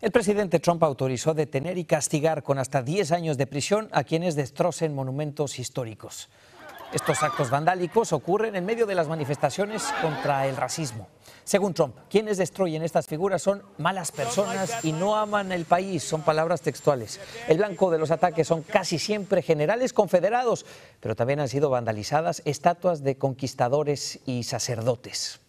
El presidente Trump autorizó detener y castigar con hasta 10 años de prisión a quienes destrocen monumentos históricos. Estos actos vandálicos ocurren en medio de las manifestaciones contra el racismo. Según Trump, quienes destruyen estas figuras son malas personas y no aman el país, son palabras textuales. El blanco de los ataques son casi siempre generales confederados, pero también han sido vandalizadas estatuas de conquistadores y sacerdotes.